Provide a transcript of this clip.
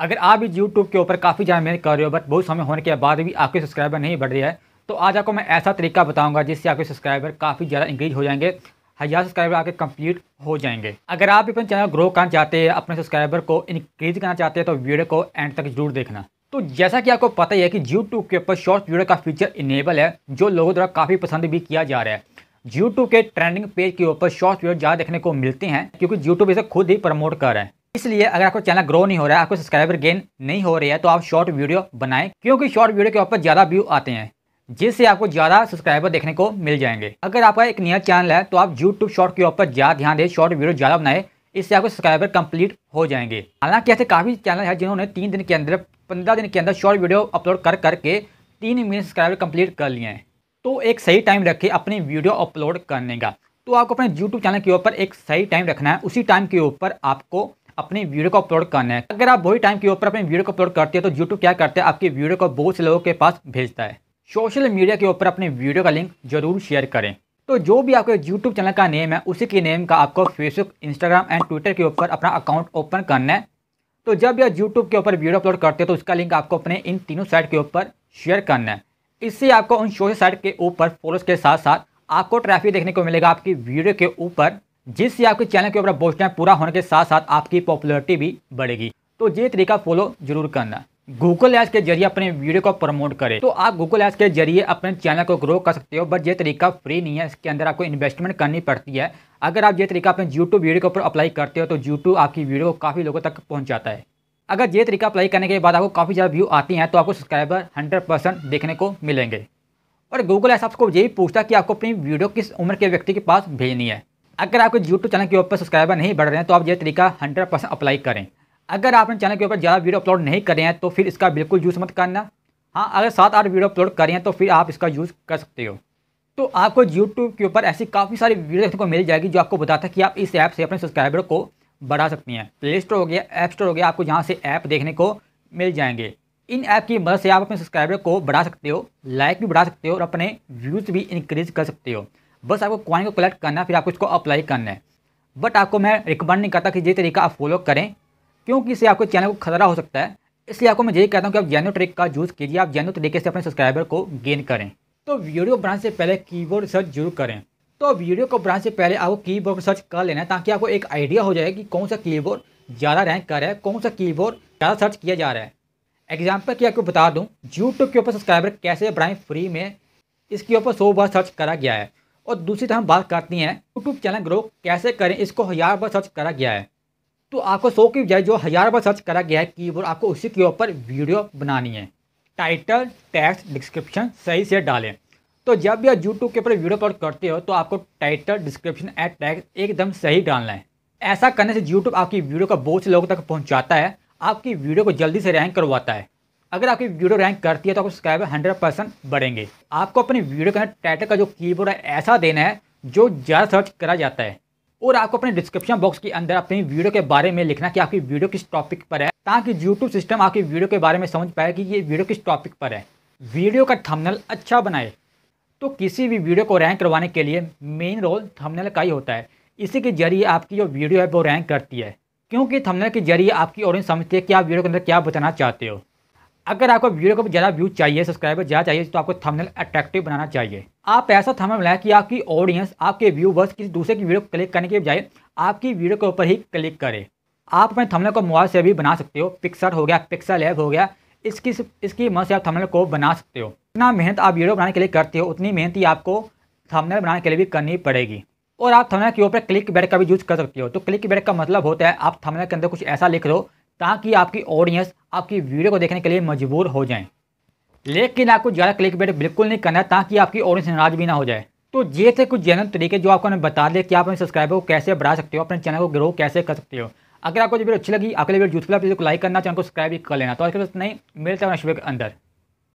अगर आप इस YouTube के ऊपर काफ़ी ज़्यादा मेहनत कर रहे हो बट बहुत समय होने के बाद भी आपके सब्सक्राइबर नहीं बढ़ रहे हैं तो आज आपको मैं ऐसा तरीका बताऊंगा जिससे आपके सब्सक्राइबर काफ़ी ज़्यादा इंक्रीज हो जाएंगे हज़ार सब्सक्राइबर आके कंप्लीट हो जाएंगे अगर आप अपने चैनल ग्रो करना चाहते हैं अपने सब्सक्राइबर को इंक्रीज करना चाहते हैं तो वीडियो को एंड तक जरूर देखना तो जैसा कि आपको पता ही है कि यूट्यूब के ऊपर शॉर्ट वीडियो का फीचर इनेबल है जो लोगों द्वारा काफ़ी पसंद भी किया जा रहा है यूट्यूब के ट्रेंडिंग पेज के ऊपर शॉर्ट वीडियो ज़्यादा देखने को मिलते हैं क्योंकि यूट्यूब इसे खुद ही प्रमोट कर रहे हैं इसलिए अगर आपको चैनल ग्रो नहीं हो रहा है आपको सब्सक्राइबर गेन नहीं हो रही है तो आप शॉर्ट वीडियो बनाएं क्योंकि शॉर्ट वीडियो के ऊपर ज़्यादा व्यू आते हैं जिससे आपको ज़्यादा सब्सक्राइबर देखने को मिल जाएंगे अगर आपका एक नया चैनल है तो आप यूट्यूब शॉर्ट के ऊपर ज़्यादा ध्यान दें शॉर्ट वीडियो ज़्यादा बनाए इससे आपको सब्सक्राइबर कंप्लीट हो जाएंगे हालांकि ऐसे काफ़ी चैनल है जिन्होंने तीन दिन के अंदर पंद्रह दिन के अंदर शॉर्ट वीडियो अपलोड कर करके तीन मिनट सब्सक्राइबर कंप्लीट कर लिए हैं तो एक सही टाइम रखें अपनी वीडियो अपलोड करने का तो आपको अपने यूट्यूब चैनल के ऊपर एक सही टाइम रखना है उसी टाइम के ऊपर आपको अपने वीडियो को अपलोड करना है अगर आप वही टाइम के ऊपर अपने वीडियो को अपलोड करते हैं तो यूट्यूब क्या करते हैं आपकी वीडियो को बहुत से लोगों के पास भेजता है सोशल मीडिया के ऊपर अपने वीडियो का लिंक जरूर शेयर करें तो जो भी आपके यूट्यूब चैनल का नेम है उसी के नेम का आपको फेसबुक इंस्टाग्राम एंड ट्विटर के ऊपर अपना अकाउंट ओपन करना है तो जब आप यूट्यूब के ऊपर वीडियो अपलोड करते हैं तो उसका लिंक आपको अपने इन तीनों साइट के ऊपर शेयर करना है इससे आपको उन सोशल साइट के ऊपर फॉलोअर्स के साथ साथ आपको ट्रैफिक देखने को मिलेगा आपकी वीडियो के ऊपर जिससे आपके चैनल के ऊपर टाइम पूरा होने के साथ साथ आपकी पॉपुलरिटी भी बढ़ेगी तो ये तरीका फॉलो जरूर करना गूगल एड्स के जरिए अपने वीडियो को प्रमोट करें तो आप गूगल एड्स के जरिए अपने चैनल को ग्रो कर सकते हो बट ये तरीका फ्री नहीं है इसके अंदर आपको इन्वेस्टमेंट करनी पड़ती है अगर आप ये तरीका अपने यूट्यूब वीडियो के ऊपर अप्लाई करते हो तो यूट्यूब आपकी वीडियो को काफ़ी लोगों तक पहुँचाता है अगर ये तरीका अप्लाई करने के बाद आपको काफ़ी ज़्यादा व्यू आती हैं तो आपको सब्सक्राइबर हंड्रेड देखने को मिलेंगे और गूगल एड्स आपको यही पूछता कि आपको अपनी वीडियो किस उम्र के व्यक्ति के पास भेजनी है अगर आपके यूट्यूब चैनल के ऊपर सब्सक्राइबर नहीं बढ़ रहे हैं तो आप ये तरीका हंड्रेड परसेंट अप्लाई करें अगर आपने चैनल के ऊपर ज़्यादा वीडियो अपलोड नहीं करें हैं तो फिर इसका बिल्कुल यूज़ मत करना हाँ अगर सात आठ वीडियो अपलोड करें हैं तो फिर आप इसका यूज़ कर सकते हो तो आपको यूट्यूब के ऊपर ऐसी काफ़ी सारी वीडियो देखने को मिल जाएगी जो आपको बताता है कि आप इस ऐप से अपने सब्सक्राइबर को बढ़ा सकती हैं प्ले स्टोर हो गया ऐप स्टोर हो गया आपको जहाँ से ऐप देखने को मिल जाएंगे इन ऐप की मदद से आप अपने सब्सक्राइबर को बढ़ा सकते हो लाइक भी बढ़ा सकते हो और अपने व्यूज़ भी इंक्रीज़ कर सकते हो बस आपको कॉइन को कलेक्ट करना है फिर आपको इसको अप्लाई करना है बट आपको मैं रिकमेंड नहीं करता कि ये तरीका आप फॉलो करें क्योंकि इससे आपके चैनल को खतरा हो सकता है इसलिए आपको मैं यही कहता हूँ कि आप जैनो ट्रिक का यूज़ कीजिए आप जैनो तरीके से अपने सब्सक्राइबर को गेन करें तो वीडियो बनाने से पहले कीबोर्ड सर्च जरूर करें तो वीडियो को बनाने से पहले आपको कीबोर्ड सर्च कर लेना है ताकि आपको एक आइडिया हो जाए कि कौन सा कीबोर्ड ज़्यादा रैंक कर रहा है कौन सा कीबोर्ड ज़्यादा सर्च किया जा रहा है एग्जाम्पल की आपको बता दूँ यूट्यूब के ऊपर सब्सक्राइबर कैसे बढ़ाएं फ्री में इसके ऊपर सौ बार सर्च करा गया है और दूसरी तरह हम बात करती हैं यूट्यूब चैनल ग्रो कैसे करें इसको हज़ार बार सर्च करा गया है तो आपको सो की बजाय जो हज़ार बार सर्च करा गया है की आपको उसी के ऊपर वीडियो बनानी है टाइटल टैक्स डिस्क्रिप्शन सही से डालें तो जब भी आप यूट्यूब के ऊपर वीडियो अपलोड करते हो तो आपको टाइटल डिस्क्रिप्शन एंड टैक्स एकदम सही डालना है ऐसा करने से यूट्यूब आपकी वीडियो का से लोगों तक पहुँचाता है आपकी वीडियो को जल्दी से रैंक करवाता है अगर आपकी वीडियो रैंक करती है तो आपको सब्सक्राइबर हंड्रेड परसेंट बढ़ेंगे आपको अपनी वीडियो के टाइटल का जो कीबोर्ड है ऐसा देना है जो ज़्यादा सर्च करा जाता है और आपको अपने डिस्क्रिप्शन बॉक्स के अंदर अपनी वीडियो के बारे में लिखना कि आपकी वीडियो किस टॉपिक पर है ताकि यूट्यूब सिस्टम आपकी वीडियो के बारे में समझ पाए कि ये वीडियो किस टॉपिक पर है वीडियो का थमनल अच्छा बनाए तो किसी भी वीडियो को रैंक करवाने के लिए मेन रोल थमनल का ही होता है इसी के जरिए आपकी जो वीडियो है वो रैंक करती है क्योंकि थमनल के जरिए आपकी ऑडियंस समझती है कि आप वीडियो के अंदर क्या बताना चाहते हो अगर आपको वीडियो को ज़्यादा व्यू चाहिए सब्सक्राइबर ज़्यादा चाहिए तो आपको थंबनेल अट्रैक्टिव बनाना चाहिए आप ऐसा थमन बनाए कि आपकी ऑडियंस आपके व्यू बस किसी दूसरे की वीडियो क्लिक करने के बजाय आपकी वीडियो के ऊपर ही क्लिक करे आप अपने थमनल को मोबाइल से भी बना सकते हो पिक्सर हो गया पिक्सल ऐप हो गया इसकी इसकी मदद से आप थमनल को बना सकते हो जितना मेहनत आप वीडियो बनाने के लिए करते हो उतनी मेहनत ही आपको थमनल बनाने के लिए भी करनी पड़ेगी और आप थमनल के ऊपर क्लिक बैड का भी यूज़ कर सकते हो तो क्लिक बैड का मतलब होता है आप थमनल के अंदर कुछ ऐसा लिख दो ताकि आपकी ऑडियंस आपकी वीडियो को देखने के लिए मजबूर हो जाएं लेकिन आपको ज़्यादा क्लिक बेट बिल्कुल नहीं करना ताकि आपकी ऑडियंस नाराज भी ना हो जाए तो ये थे कुछ जनरल तरीके जो आपको हमें बता दें कि आप अपने सब्सक्राइबर को कैसे बढ़ा सकते हो अपने चैनल को ग्रो कैसे कर सकते हो अगर आपको जो वीडियो अच्छी लगी आपके लिए वीडियो यूजफुल लाइक करना चैनल को सब्सक्राइब भी कर लेना तो आज के नहीं मिलते हैं शुभ के अंदर